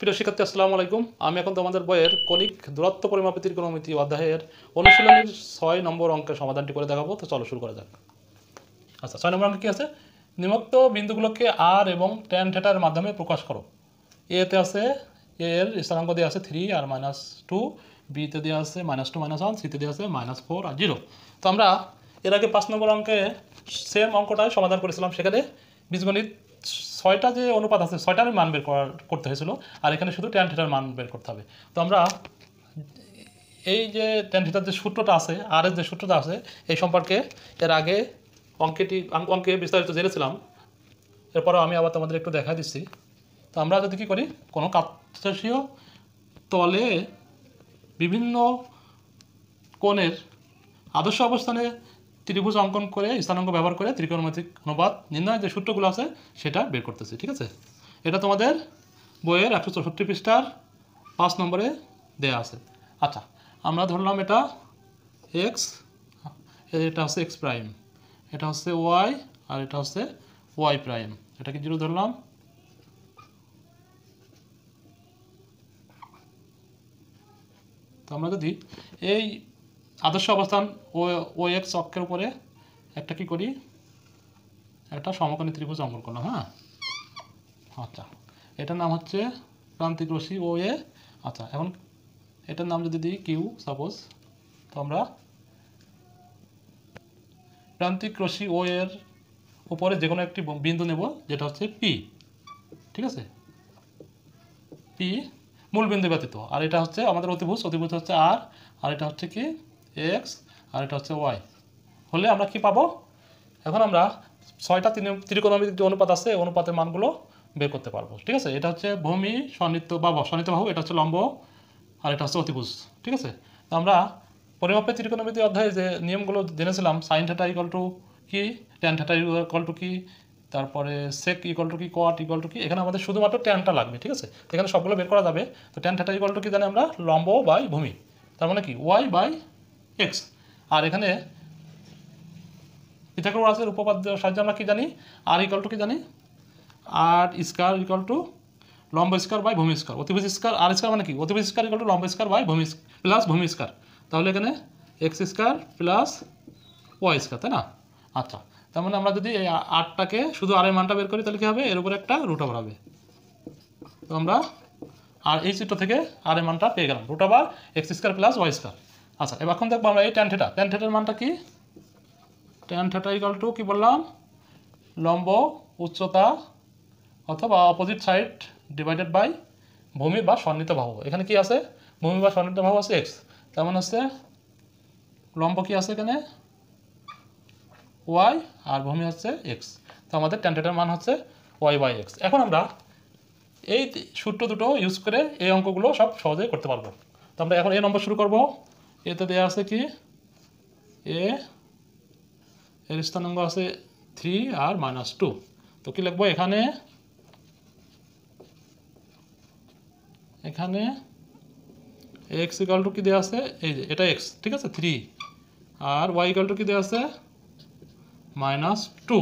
প্রিয় শিক্ষার্থী আসসালামু আলাইকুম আমি এখন তোমাদের বইয়ের কণিক দূরত্ব পরিমাপিত ত্রিকোণমিতি অধ্যায়ের অনুশীলনের ছয় নম্বর অঙ্কের সমাধানটি করে দেখাবো তো চলো শুরু করা যাক আচ্ছা ছয় নম্বর অঙ্কে কী আছে নিমক্ত বিন্দুগুলোকে আর এবং টেন থেটার মাধ্যমে প্রকাশ করো এতে আছে এর স্থানাঙ্ক দেওয়া আছে থ্রি আর মাইনাস টু বিতে দেওয়া আছে মাইনাস টু মাইনাস ওয়ান সিতে দেওয়া আছে মাইনাস ফোর আর জিরো তো আমরা এর আগে পাঁচ নম্বর অঙ্কে সেম অঙ্কটাই সমাধান করেছিলাম সেখানে বীজগণিত ছয়টা যে অনুপাত আছে ছয়টার মান বের করতে হয়েছিল আর এখানে শুধু ট্যান থিটার মান বের করতে হবে তো আমরা এই যে ট্যান থিটার যে সূত্রটা আছে আর এর যে সূত্রটা আছে এই সম্পর্কে এর আগে অঙ্কেটি অঙ্কে বিস্তারিত জেনেছিলাম এরপরে আমি আবার তোমাদের একটু দেখা দিচ্ছি তো আমরা যদি কী করি কোনো কার্তসীয় তলে বিভিন্ন কোণের আদর্শ অবস্থানে ত্রিভুজ অঙ্কন করে স্থানাঙ্ক ব্যবহার করে ত্রিকোণমিতিক অনুপাত নির্ণয় যে সূত্রগুলো আছে সেটা বের করতেছি ঠিক আছে এটা তোমাদের বইয়ের একশো চৌষট্টি পৃষ্ঠার পাঁচ নম্বরে দেয়া আছে আচ্ছা আমরা ধরলাম এটা এক্স এটা হচ্ছে এক্স প্রাইম এটা হচ্ছে ওয়াই আর এটা হচ্ছে ওয়াই প্রাইম এটাকে জিরো ধরলাম তো আমরা যদি এই আদর্শ অবস্থান ও ও এক্স অক্ষের উপরে একটা কি করি একটা সমকোণী ত্রিভুজ অঙ্কন করলাম হ্যাঁ আচ্ছা এটার নাম হচ্ছে প্রান্তিক রশি ও এ আচ্ছা এখন এটার নাম যদি দিই কিউ সাপোজ তো আমরা প্রান্তিক রশি ও এর উপরে যে কোনো একটি বিন্দু নেব যেটা হচ্ছে পি ঠিক আছে পি মূল বিন্দু ব্যতীত আর এটা হচ্ছে আমাদের অতিভূষ অতিভুজ হচ্ছে আর আর এটা হচ্ছে কি এক্স আর এটা হচ্ছে ওয়াই হলে আমরা কি পাবো এখন আমরা ছয়টা ত্রিকোণমিতিক যে অনুপাত আছে অনুপাতের মানগুলো বের করতে পারবো ঠিক আছে এটা হচ্ছে ভূমি সন্নিত্য বা সন্নিত্য বাহু এটা হচ্ছে লম্ব আর এটা হচ্ছে অতিভুজ ঠিক আছে আমরা পরিমাপের ত্রিকোণমিতি অধ্যায়ে যে নিয়মগুলো জেনেছিলাম সাইন থেটা ইকল টু কি ট্যান থেটা ইকল টু কি তারপরে সেক ইকল টু কি কট ইকল টু কি এখানে আমাদের শুধুমাত্র ট্যানটা লাগবে ঠিক আছে এখানে সবগুলো বের করা যাবে তো ট্যান থেটা ইকল টু কি জানি আমরা লম্ব বাই ভূমি তার মানে কি ওয়াই বাই এক্স আর এখানে পিথাগোরাসের উপপাদ্য সাহায্যে আমরা কী জানি আর ইকাল টু কী জানি আর স্কার ইকাল টু লম্ব স্কার বাই ভূমি স্কার অতিভুজ স্কার আর স্কার মানে কি অতিভুজ স্কার ইকাল টু লম্ব স্কার বাই ভূমি প্লাস ভূমি স্কার তাহলে এখানে X square plus Y square তাই না আচ্ছা তার মানে আমরা যদি এই আটটাকে শুধু আরের মানটা বের করি তাহলে কী হবে এর উপরে একটা রুট ওভার হবে তো আমরা আর এই চিত্র থেকে আর এর মানটা পেয়ে গেলাম root X square plus Y square আচ্ছা এবার এখন দেখবো আমরা এই ট্যান থেটা মানটা কি ট্যান ইকাল টু কী বললাম লম্ব উচ্চতা অথবা অপোজিট সাইড ডিভাইডেড বাই ভূমি বা সন্নিত ভাব এখানে কি আছে ভূমি বা সন্নিত ভাব আছে এক্স তেমন মানে হচ্ছে লম্ব কি আছে এখানে ওয়াই আর ভূমি হচ্ছে এক্স তো আমাদের ট্যান্ডেটার মান হচ্ছে ওয়াই বাই এক্স এখন আমরা এই সূত্র দুটো ইউজ করে এই অঙ্কগুলো সব সহজেই করতে পারবো তো আমরা এখন এই নম্বর শুরু করবো এতে দেওয়া আছে কি এ এর স্থানাঙ্গ আছে থ্রি আর মাইনাস টু তো কি লিখবো এখানে এখানে এক্স ইকাল টু কি দেওয়া আছে এই যে এটা এক্স ঠিক আছে থ্রি আর ওয়াই ইকাল টু কি দেওয়া আছে মাইনাস টু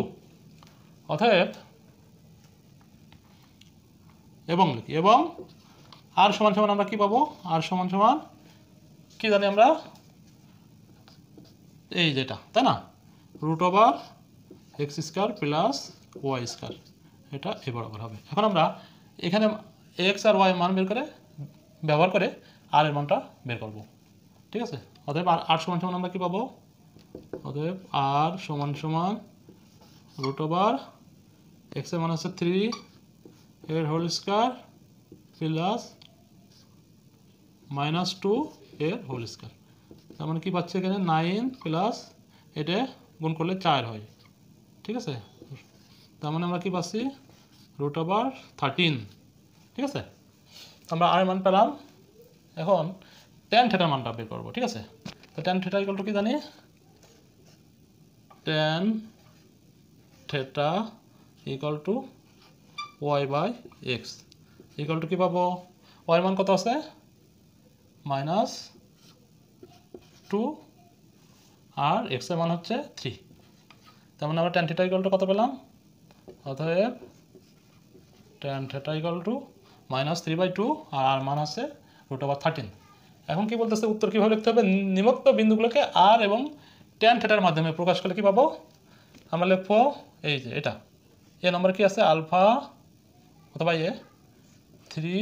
অর্থাৎ এবং এবং আর সমান সমান আমরা কি পাবো আর সমান সমান কি জানি আমরা এই যেটা তাই না root over x square plus Y square এটা এ বরাবর হবে এখন আমরা এখানে এক্স আর ওয়াই মান বের করে ব্যবহার করে আর এর মানটা বের করব ঠিক আছে অতএব আর আর সমান সমান আমরা কী পাবো অতএব আর সমান সমান রুট ওভার এক্স এর মান হচ্ছে থ্রি এর whole square plus minus two এর হোল স্কোয়ার তার মানে কী পাচ্ছি এখানে নাইন প্লাস এটা গুণ করলে চার হয় ঠিক আছে তার মানে আমরা কি পাচ্ছি রুট ওভার থার্টিন ঠিক আছে আমরা আর মান পেলাম এখন টেন থেটার মানটা বের করবো ঠিক আছে তো টেন থেটা ইকল টু কি জানি tan theta equal to Y by X equal to কী পাবো ওয়াই মান কত আছে মাইনাস টু আর এক্সের মান হচ্ছে থ্রি তেমন মানে আমরা টেন থিটা ইকাল টু কত পেলাম অতএব tan theta equal to minus three by two আর আর মান আছে রুট ওভার থার্টিন এখন কি বলতেছে উত্তর কীভাবে লিখতে হবে নিমক্ত বিন্দুগুলোকে আর এবং টেন থেটার মাধ্যমে প্রকাশ করলে কি পাবো আমরা লিখবো এই যে এটা এ নম্বর কি আছে আলফা অথবা এ থ্রি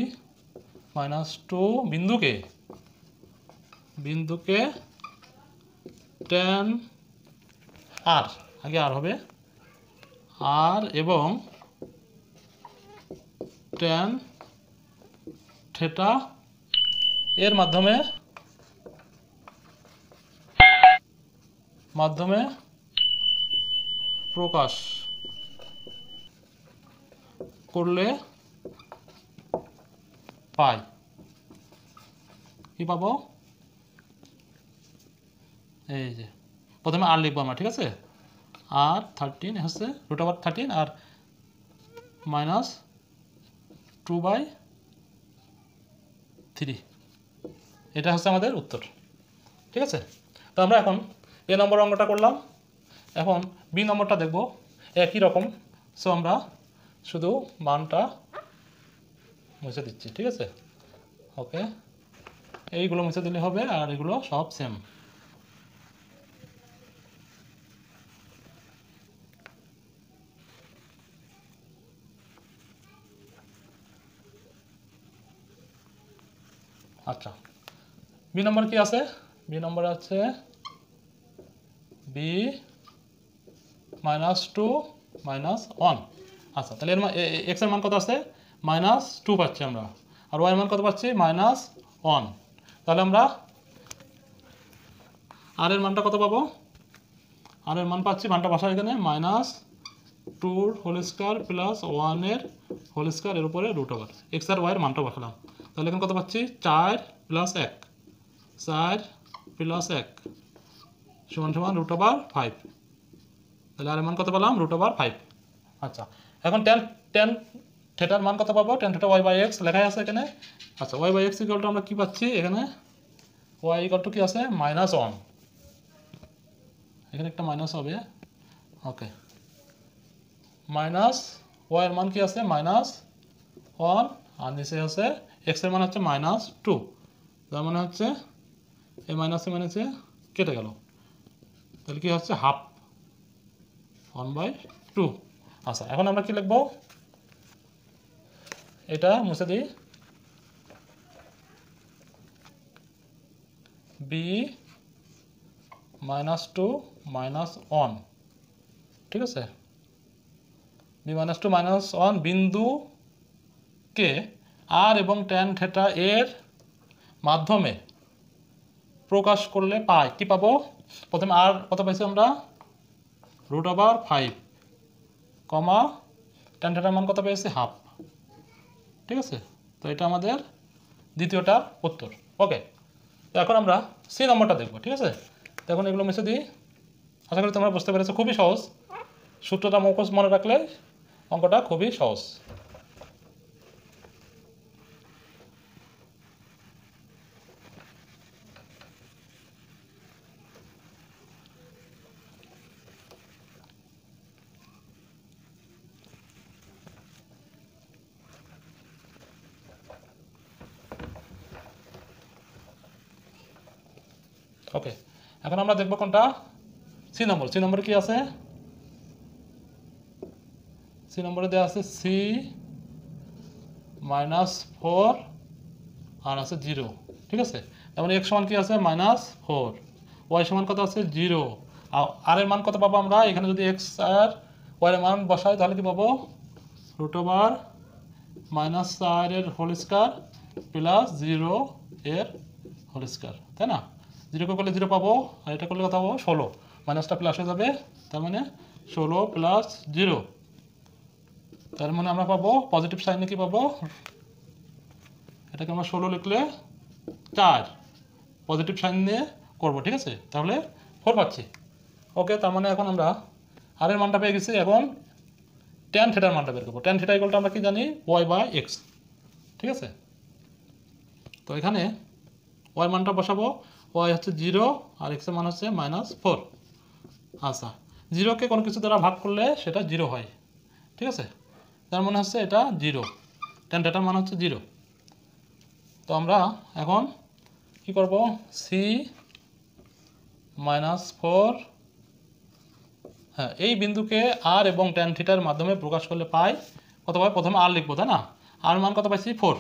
মাইনাস টু বিন্দুকে বিন্দুকে টেন আর আগে আর হবে আর এবং টেন থেটা এর মাধ্যমে মাধ্যমে প্রকাশ করলে পাই কি পাব এই যে প্রথমে আর লিখবো আমরা ঠিক আছে আর থার্টিন হচ্ছে রুট ওভার থার্টিন আর মাইনাস টু বাই থ্রি এটা হচ্ছে আমাদের উত্তর ঠিক আছে তো আমরা এখন এ নম্বর অঙ্কটা করলাম এখন বি নম্বরটা দেখব একই রকম সো আমরা শুধু মানটা মুছে দিচ্ছি ঠিক আছে ওকে এইগুলো মুছে দিলে হবে আর এগুলো সব সেম আচ্ছা বি নম্বর কি আছে বি নম্বর আছে B minus two minus one আচ্ছা তাহলে এর এক্সের মান কত আছে মাইনাস টু পাচ্ছি আমরা আর ওয়াই মান কত পাচ্ছি মাইনাস ওয়ান তাহলে আমরা আর এর মানটা কত পাবো আর এর মান পাচ্ছি মানটা বসা এখানে মাইনাস টুর হোল স্কোয়ার প্লাস ওয়ানের হোল স্কোয়ার এর উপরে রুট ওভার এক্স আর ওয়াইয়ের মানটা বসালাম তাহলে এখানে কত পাচ্ছি চার প্লাস এক চার প্লাস এক সমান সমান রুট ওভার ফাইভ তাহলে আর মান কত পেলাম রুট ওভার ফাইভ আচ্ছা এখন টেন টেন থেটার মান কত পাবো tan theta Y by X লেখাই আছে এখানে আচ্ছা Y by X equal to আমরা কী পাচ্ছি এখানে ওয়াই ইকুয়াল টু কী আছে মাইনাস ওয়ান এখানে একটা মাইনাস হবে ওকে মাইনাস ওয়াইয়ের মান কি আছে মাইনাস ওয়ান আর নিচে আছে এক্সের মান হচ্ছে মাইনাস টু তার মানে হচ্ছে এই মাইনাসে মাইনাসে কেটে গেল তাহলে কি হচ্ছে হাফ ওয়ান বাই টু আচ্ছা এখন আমরা কি লিখবো এটা মুছে দিই B minus two minus one ঠিক আছে B minus two minus one বিন্দু কে আর এবং ট্যান থেটা এর মাধ্যমে প্রকাশ করলে পাই কি পাবো প্রথমে আর কত পাইছি আমরা root over five comma tan থেটার মান কত পেয়েছি হাফ ঠিক আছে তো এটা আমাদের দ্বিতীয়টার উত্তর ওকে তো এখন আমরা সি নম্বরটা দেখবো ঠিক আছে তো এখন এগুলো মিশে দিই আশা করি তোমরা বুঝতে পেরেছো খুবই সহজ সূত্রটা মুখোশ মনে রাখলে অঙ্কটা খুবই সহজ ওকে এখন আমরা দেখবো কোনটা সি নম্বর সি নম্বরে কি আছে সি নম্বরে দেওয়া আছে সি মাইনাস ফোর আর আছে জিরো ঠিক আছে যেমন এক্স সমান কি আছে মাইনাস ফোর ওয়াই সমান কত আছে জিরো আর এর মান কত পাবো আমরা এখানে যদি এক্স আর ওয়াই এর মান বসাই তাহলে কি পাবো রুট ওভার মাইনাস আর এর হোল স্কোয়ার প্লাস জিরো এর হোল স্কোয়ার তাই না জিরো করলে জিরো পাবো আর এটা করলে কত পাবো ষোলো মাইনাসটা প্লাস হয়ে যাবে তার মানে ষোলো প্লাস জিরো তার মানে আমরা পাবো পজিটিভ সাইনে কি পাবো এটাকে আমরা ষোলো লিখলে চার পজিটিভ সাইন নিয়ে করবো ঠিক আছে তাহলে ফোর পাচ্ছি ওকে তার মানে এখন আমরা আরের মানটা পেয়ে গেছি এখন ট্যান থিটার মানটা বের করবো ট্যান থিটা ইকলটা আমরা কি জানি ওয়াই বাই এক্স ঠিক আছে তো এখানে ওয়াই মানটা বসাবো y হচ্ছে জিরো আর এর মান হচ্ছে মাইনাস ফোর আচ্ছা জিরোকে কোনো কিছু দ্বারা ভাগ করলে সেটা জিরো হয় ঠিক আছে তার মানে হচ্ছে এটা জিরো টেন ডেটার মান হচ্ছে জিরো তো আমরা এখন কি করব সি মাইনাস ফোর হ্যাঁ এই বিন্দুকে আর এবং টেন এর মাধ্যমে প্রকাশ করলে পাই কত পাই প্রথমে আর লিখবো তাই না আর মান কত পাইছি ফোর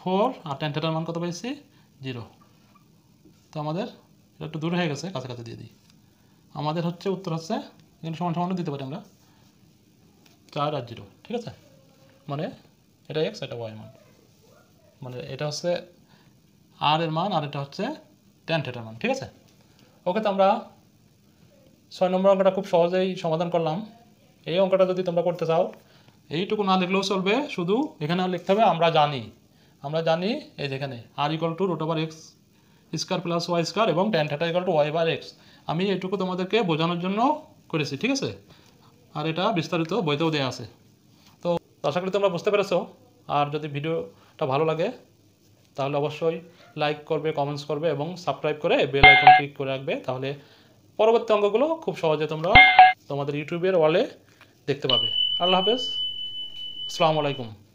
ফোর আর টেন এর মান কত পাইছি জিরো তো আমাদের এটা একটু দূরে হয়ে গেছে কাছাকাছি দিয়ে দিই আমাদের হচ্ছে উত্তর হচ্ছে এখানে সমান সমানও দিতে পারি আমরা চার আর জিরো ঠিক আছে মানে এটা এক্স এটা ওয়াই মান মানে এটা হচ্ছে আর এর মান আর এটা হচ্ছে টেন থেটার মান ঠিক আছে ওকে তো আমরা ছয় নম্বর অঙ্কটা খুব সহজেই সমাধান করলাম এই অঙ্কটা যদি তোমরা করতে চাও এইটুকু না দেখলেও চলবে শুধু এখানে লিখতে হবে আমরা জানি আমরা জানি এই যেখানে r equal to root over x square plus Y square এবং tan theta equal to y bar x আমি এটুকু তোমাদেরকে বোঝানোর জন্য করেছি ঠিক আছে আর এটা বিস্তারিত বইতেও দেওয়া আছে তো আশা করি তোমরা বুঝতে পেরেছো আর যদি ভিডিওটা ভালো লাগে তাহলে অবশ্যই লাইক করবে কমেন্টস করবে এবং সাবস্ক্রাইব করে বেল আইকন ক্লিক করে রাখবে তাহলে পরবর্তী অঙ্গগুলো খুব সহজে তোমরা তোমাদের ইউটিউবের ওয়ালে দেখতে পাবে আল্লাহ হাফেজ আসসালামু আলাইকুম